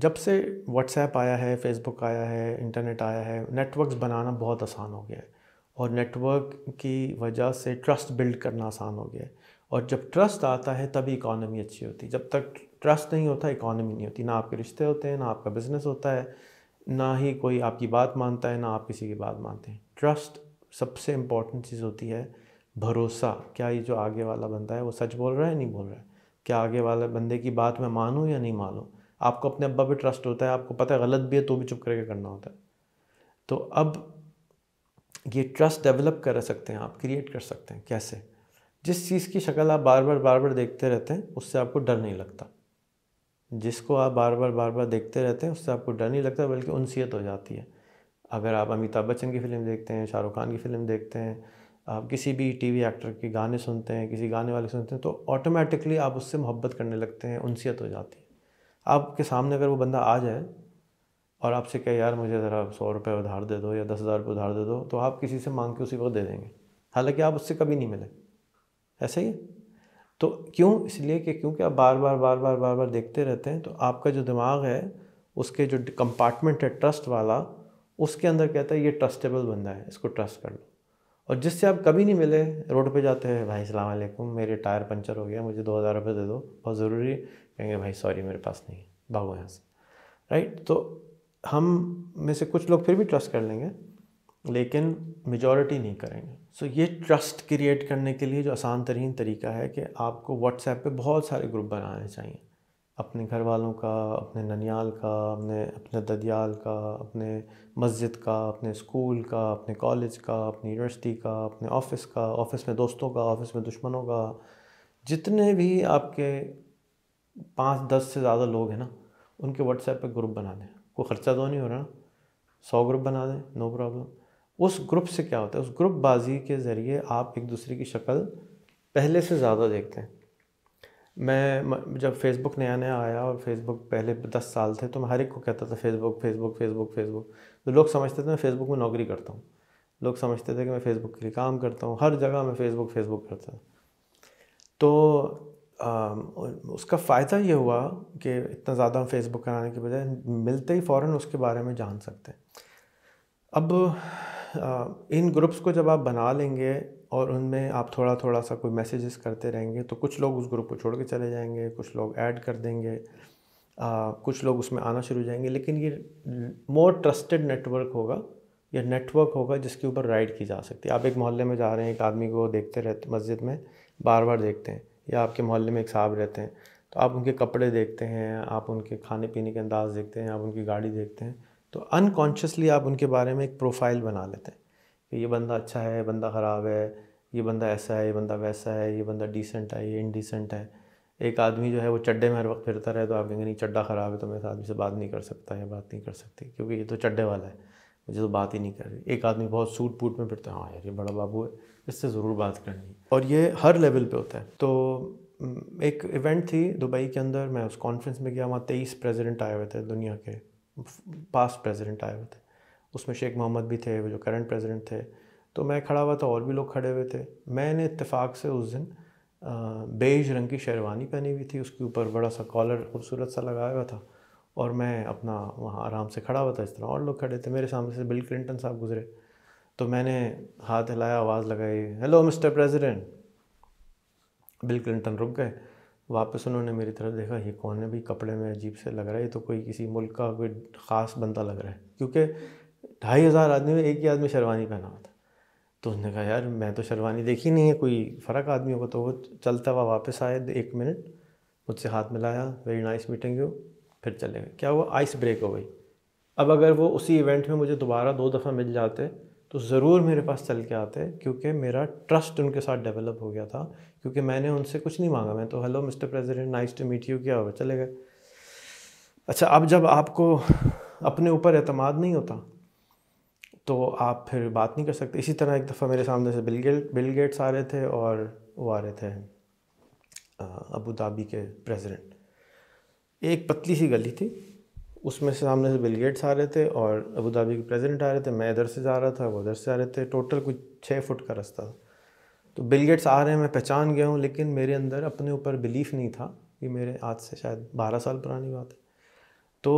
जब से व्हाट्सएप आया है फेसबुक आया है इंटरनेट आया है नेटवर्क्स बनाना बहुत आसान हो गया है और नेटवर्क की वजह से ट्रस्ट बिल्ड करना आसान हो गया है और जब ट्रस्ट आता है तभी इकॉनमी अच्छी होती है जब तक ट्रस्ट नहीं होता इकॉनमी नहीं होती ना आपके रिश्ते होते हैं ना आपका बिज़नेस होता है ना ही कोई आपकी बात मानता है ना आप किसी की बात मानते हैं ट्रस्ट सबसे इम्पॉर्टेंट चीज़ होती है भरोसा क्या ये जो आगे वाला बंदा है वो सच बोल रहा है नहीं बोल रहा है क्या आगे वाले बंदे की बात मैं मानूँ या नहीं मानूँ आपको अपने अब्बा पे ट्रस्ट होता है आपको पता है गलत भी है तो भी चुप करके करना होता है तो अब ये ट्रस्ट डेवलप कर सकते हैं आप क्रिएट कर सकते हैं कैसे जिस चीज़ की शक्ल आप बार बार बार बार देखते रहते हैं उससे आपको डर नहीं लगता जिसको आप बार बार बार बार देखते रहते हैं उससे आपको डर नहीं लगता बल्कि उनसीयत हो जाती है अगर आप अमिताभ बच्चन की फ़िल्म देखते हैं शाहरुख खान की फ़िल्म देखते हैं आप किसी भी टीवी एक्टर के गाने सुनते हैं किसी गाने वाले सुनते हैं तो ऑटोमेटिकली आप उससे मोहब्बत करने लगते हैं उनसीयत हो जाती है आपके सामने अगर वो बंदा आ जाए और आपसे कहे यार मुझे ज़रा सौ रुपये उधार दे दो या दस हज़ार रुपये उधार दे दो तो आप किसी से मांग के उसी वक्त दे देंगे हालांकि आप उससे कभी नहीं मिले ऐसा ही है तो क्यों इसलिए कि क्योंकि आप बार बार बार बार बार बार देखते रहते हैं तो आपका जो दिमाग है उसके जो कंपार्टमेंट है ट्रस्ट वाला उसके अंदर कहता है ये ट्रस्टेबल बंदा है इसको ट्रस्ट कर लो और जिससे आप कभी नहीं मिले रोड पे जाते हैं भाई सलाम अलैकुम मेरे टायर पंचर हो गया मुझे दो हज़ार रुपये दे दो बहुत ज़रूरी कहेंगे भाई सॉरी मेरे पास नहीं भागो यहाँ से राइट तो हम में से कुछ लोग फिर भी ट्रस्ट कर लेंगे लेकिन मेजॉरिटी नहीं करेंगे सो so, ये ट्रस्ट क्रिएट करने के लिए जो आसान तरीन तरीका है कि आपको व्हाट्सएप पे बहुत सारे ग्रुप बनाने चाहिए अपने घर वालों का अपने ननियाल का अपने अपने ददियाल का अपने मस्जिद का अपने स्कूल का अपने कॉलेज का अपनी यूनिवर्सिटी का अपने ऑफिस का ऑफिस में दोस्तों का ऑफिस में दुश्मनों का जितने भी आपके पाँच दस से ज़्यादा लोग हैं ना उनके व्हाट्सएप पे ग्रुप बना दें कोई ख़र्चा तो नहीं हो रहा ना सौ ग्रुप बना दें नो प्रॉब्लम उस ग्रुप से क्या होता है उस ग्रुप बाजी के ज़रिए आप एक दूसरे की शक्ल पहले से ज़्यादा देखते हैं मैं जब फेसबुक नया नया आया और फेसबुक पहले दस साल थे तो मैं हर एक को कहता था फेसबुक फेसबुक फेसबुक फेसबुक तो लोग समझते थे मैं फेसबुक में नौकरी करता हूँ लोग समझते थे कि मैं फेसबुक के लिए काम करता हूँ हर जगह मैं फेसबुक फेसबुक करता था तो उसका फ़ायदा ये हुआ कि इतना ज़्यादा हम फेसबुक कराने के बजाय मिलते ही फ़ौर उसके बारे में जान सकते हैं अब इन ग्रुप्स को जब आप बना लेंगे और उनमें आप थोड़ा थोड़ा सा कोई मैसेजेस करते रहेंगे तो कुछ लोग उस ग्रुप को छोड़ के चले जाएंगे कुछ लोग ऐड कर देंगे आ, कुछ लोग उसमें आना शुरू हो जाएंगे लेकिन ये मोर ट्रस्टेड नेटवर्क होगा या नेटवर्क होगा जिसके ऊपर राइड की जा सकती है आप एक मोहल्ले में जा रहे हैं एक आदमी को देखते रहते मस्जिद में बार बार देखते हैं या आपके मोहल्ले में एक साहब रहते हैं तो आप उनके कपड़े देखते हैं आप उनके खाने पीने के अंदाज देखते हैं आप उनकी गाड़ी देखते हैं तो अनकॉन्शियसली आप उनके बारे में एक प्रोफाइल बना लेते हैं कि ये बंदा अच्छा है बंदा ख़राब है ये बंदा ऐसा है ये बंदा वैसा है ये बंदा डिसेंट है ये इनडिसेंट है एक आदमी जो है वो चड्डे में हर वक्त फिरता रहे तो आप कहेंगे नहीं चड्डा ख़राब है तो मैं इस आदमी से बात नहीं कर सकता या बात नहीं कर सकती क्योंकि ये तो चड्डे वाला है मुझे तो बात ही नहीं कर रही एक आदमी बहुत सूट पूट में फिरता है हाँ यार ये बड़ा बाबू है इससे ज़रूर बात करनी और ये हर लेवल पे होता है तो एक इवेंट थी दुबई के अंदर मैं उस कॉन्फ्रेंस में गया वहाँ तेईस प्रेजिडेंट आए हुए थे दुनिया के पास्ट प्रेजिडेंट आए हुए थे उसमें शेख मोहम्मद भी थे वो जो करंट प्रेजिडेंट थे तो मैं खड़ा हुआ था और भी लोग खड़े हुए थे मैंने इतफाक़ से उस दिन बेज रंग की शेरवानी पहनी हुई थी उसके ऊपर बड़ा सा कॉलर खूबसूरत सा लगाया हुआ था और मैं अपना वहाँ आराम से खड़ा हुआ था इस तरह और लोग खड़े थे मेरे सामने से बिल क्लिंटन साहब गुजरे तो मैंने हाथ हिलाया आवाज़ लगाई hello mister president Bill Clinton रुक गए वापस उन्होंने मेरी तरफ देखा ये कौन है भी कपड़े में अजीब से लग रहा है ये तो कोई किसी मुल्क का कोई ख़ास बंदा लग रहा है क्योंकि ढाई हज़ार आदमी में एक ही आदमी शेरवानी पहना हुआ था तो उसने कहा यार मैं तो शेरवानी देखी नहीं है कोई फ़र्क आदमी होगा तो वो चलता हुआ वापस आए एक मिनट मुझसे हाथ मिलाया वेरी नाइस मीटिंग यू फिर चले गए क्या हुआ आइस ब्रेक हो गई अब अगर वो उसी इवेंट में मुझे दोबारा दो दफ़ा मिल जाते तो ज़रूर मेरे पास चल के आते क्योंकि मेरा ट्रस्ट उनके साथ डेवलप हो गया था क्योंकि मैंने उनसे कुछ नहीं मांगा मैं तो hello mister president nice to meet you क्या हुआ चले गए अच्छा अब जब आपको अपने ऊपर अतमाद नहीं होता तो आप फिर बात नहीं कर सकते इसी तरह एक दफ़ा मेरे सामने से बिल गेट बिल गेट्स आ रहे थे और वो आ रहे थे अबू धाबी के प्रेसिडेंट एक पतली सी गली थी उसमें से सामने से बिल गेट्स आ रहे थे और अबू धाबी के प्रेजिडेंट आ रहे थे मैं इधर से जा रहा था वो उधर से आ रहे थे टोटल कुछ छः फुट का रास्ता था तो बिल गेट्स आ रहे हैं मैं पहचान गया हूँ लेकिन मेरे अंदर अपने ऊपर बिलीफ नहीं था ये मेरे आज से शायद बारह साल पुरानी बात है तो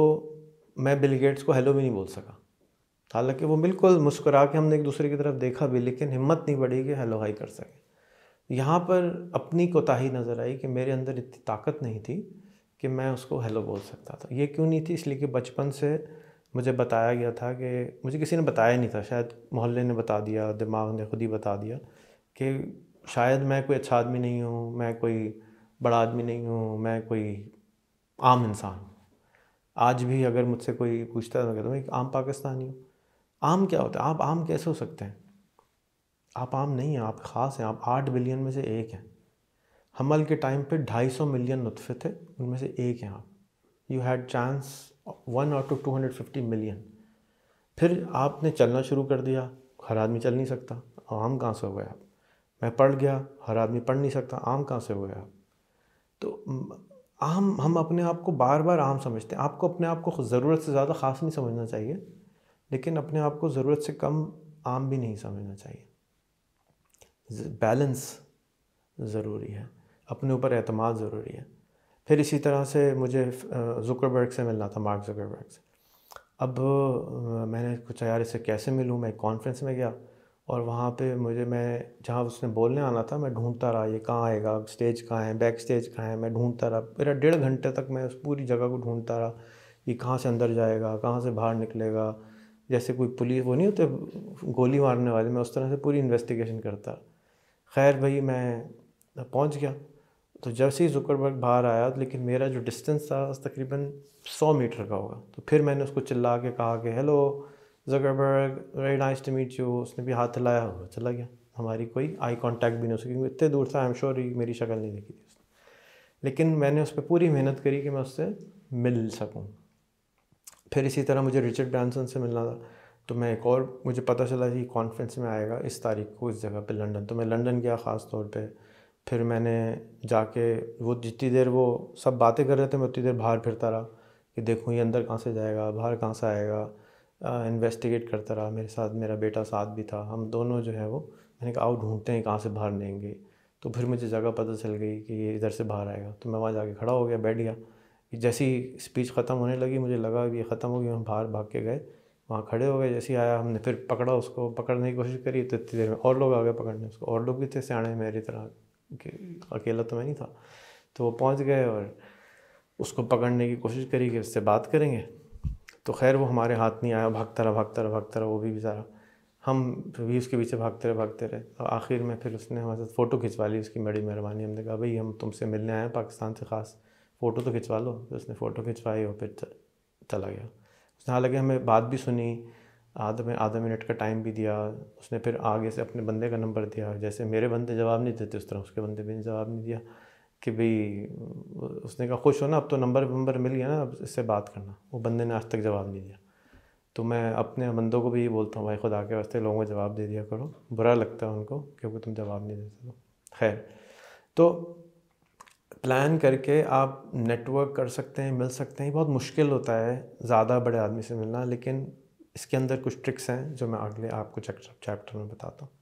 मैं बिल गेट्स को हेलो भी नहीं बोल सका हालांकि वो बिल्कुल मुस्कुरा के हमने एक दूसरे की तरफ देखा भी लेकिन हिम्मत नहीं बढ़ी कि हेलो हाई कर सके यहाँ पर अपनी कोताही नज़र आई कि मेरे अंदर इतनी ताकत नहीं थी कि मैं उसको हेलो बोल सकता था ये क्यों नहीं थी इसलिए कि बचपन से मुझे बताया गया था कि मुझे किसी ने बताया नहीं था शायद मोहल्ले ने बता दिया दिमाग ने खुद ही बता दिया कि शायद मैं कोई अच्छा आदमी नहीं हूँ मैं कोई बड़ा आदमी नहीं हूँ मैं कोई आम इंसान हूँ आज भी अगर मुझसे कोई पूछता था तो मैं कहता हूँ एक आम पाकिस्तानी हूँ आम क्या होता है आप आम कैसे हो सकते हैं आप आम नहीं हैं आप ख़ास हैं आप आठ बिलियन में से एक हैं हमल के टाइम पे 250 मिलियन नुतफ़े थे उनमें से एक यहाँ यू हैड चांस वन और two two hundred fifty million फिर आपने चलना शुरू कर दिया हर आदमी चल नहीं सकता आम कहाँ से हो गए आप मैं पढ़ गया हर आदमी पढ़ नहीं सकता आम कहाँ से हो गया आप तो आम हम अपने आप को बार बार आम समझते हैं आपको अपने आप को ज़रूरत से ज़्यादा ख़ास नहीं समझना चाहिए लेकिन अपने आप को ज़रूरत से कम आम भी नहीं समझना चाहिए बैलेंस ज़रूरी है अपने ऊपर अतमाद ज़रूरी है फिर इसी तरह से मुझे जुकरबर्ग से मिलना था मार्क जुकरबर्ग से अब मैंने कुछ यार इसे कैसे मिलूँ मैं कॉन्फ्रेंस में गया और वहाँ पे मुझे मैं जहाँ उसने बोलने आना था मैं ढूंढता रहा ये कहाँ आएगा स्टेज कहाँ है बैक स्टेज कहाँ है मैं ढूंढता रहा मेरा डेढ़ घंटे तक मैं उस पूरी जगह को ढूंढता रहा कि कहाँ से अंदर जाएगा कहाँ से बाहर निकलेगा जैसे कोई पुलिस वो नहीं होते गोली मारने वाले मैं उस तरह से पूरी इन्वेस्टिगेशन करता खैर भाई मैं पहुँच गया तो जब से ही जुकरबर्ग बाहर आया लेकिन मेरा जो डिस्टेंस था तकरीबन सौ मीटर का होगा तो फिर मैंने उसको चिल्ला के कहा कि hello Zuckerberg very nice to meet you उसने भी हाथ हिलाया हुआ चला गया हमारी कोई आई कांटेक्ट भी नहीं हो सकी क्योंकि इतने दूर था आई एम श्योर मेरी शक्ल नहीं देखी थी उसने लेकिन मैंने उस पर पूरी मेहनत करी कि मैं उससे मिल सकूँ फिर इसी तरह मुझे रिचर्ड ब्रांसन से मिलना था तो मैं एक और मुझे पता चला कि कॉन्फ्रेंस में आएगा इस तारीख को इस जगह पे लंदन तो मैं लंदन गया ख़ास तौर पर फिर मैंने जाके वो जितनी देर वो सब बातें कर रहे थे मैं उतनी देर बाहर फिरता रहा कि देखूँ ये अंदर कहाँ से जाएगा बाहर कहाँ से आएगा इन्वेस्टिगेट करता रहा मेरे साथ मेरा बेटा साथ भी था हम दोनों जो है वो मैंने कहा आउट ढूंढते हैं कहाँ से बाहर लेंगे तो फिर मुझे जगह पता चल गई कि ये इधर से बाहर आएगा तो मैं वहाँ जाके खड़ा हो गया बैठ गया जैसी स्पीच ख़त्म होने लगी मुझे लगा कि ये ख़त्म हो गई हम बाहर भाग के गए वहाँ खड़े हो गए जैसे ही आया हमने फिर पकड़ा उसको पकड़ने की कोशिश करी तो इतनी देर में और लोग आ गए पकड़ने उसको और लोग भी थे सियाणे मेरी तरह हम्म। अकेला तो मैं नहीं था तो वो पहुंच गए और उसको पकड़ने की कोशिश करी कि उससे बात करेंगे तो खैर वो हमारे हाथ नहीं आया भागता रहा भागता रहा भागता रहा वो भी बेचारा हम भी उसके पीछे भागते रहे भागते रहे तो आखिर में फिर उसने हमारे साथ फ़ोटो खिंचवा ली उसकी बड़ी मेहरबानी हमने कहा भाई हम तुमसे मिलने आए हैं पाकिस्तान से ख़ास फ़ोटो तो खिंचवा लो तो उसने फ़ोटो खिंचवाई और फिर चला गया उसने हालांकि हमें बात भी सुनी आधा में आधा मिनट का टाइम भी दिया उसने फिर आगे से अपने बंदे का नंबर दिया जैसे मेरे बंदे जवाब नहीं देते उस तरह उसके बंदे भी जवाब नहीं दिया कि भाई उसने कहा खुश हो ना अब तो नंबर वंबर मिल गया ना अब इससे बात करना वो बंदे ने आज तक जवाब नहीं दिया तो मैं अपने बंदों को भी यही बोलता हूँ भाई खुदा के वास्ते लोगों को जवाब दे दिया करो बुरा लगता है उनको क्योंकि तुम जवाब नहीं देते हो खैर तो प्लान करके आप नेटवर्क कर सकते हैं मिल सकते हैं बहुत मुश्किल होता है ज़्यादा बड़े आदमी से मिलना लेकिन इसके अंदर कुछ ट्रिक्स हैं जो मैं अगले आपको चैप्टर में बताता हूँ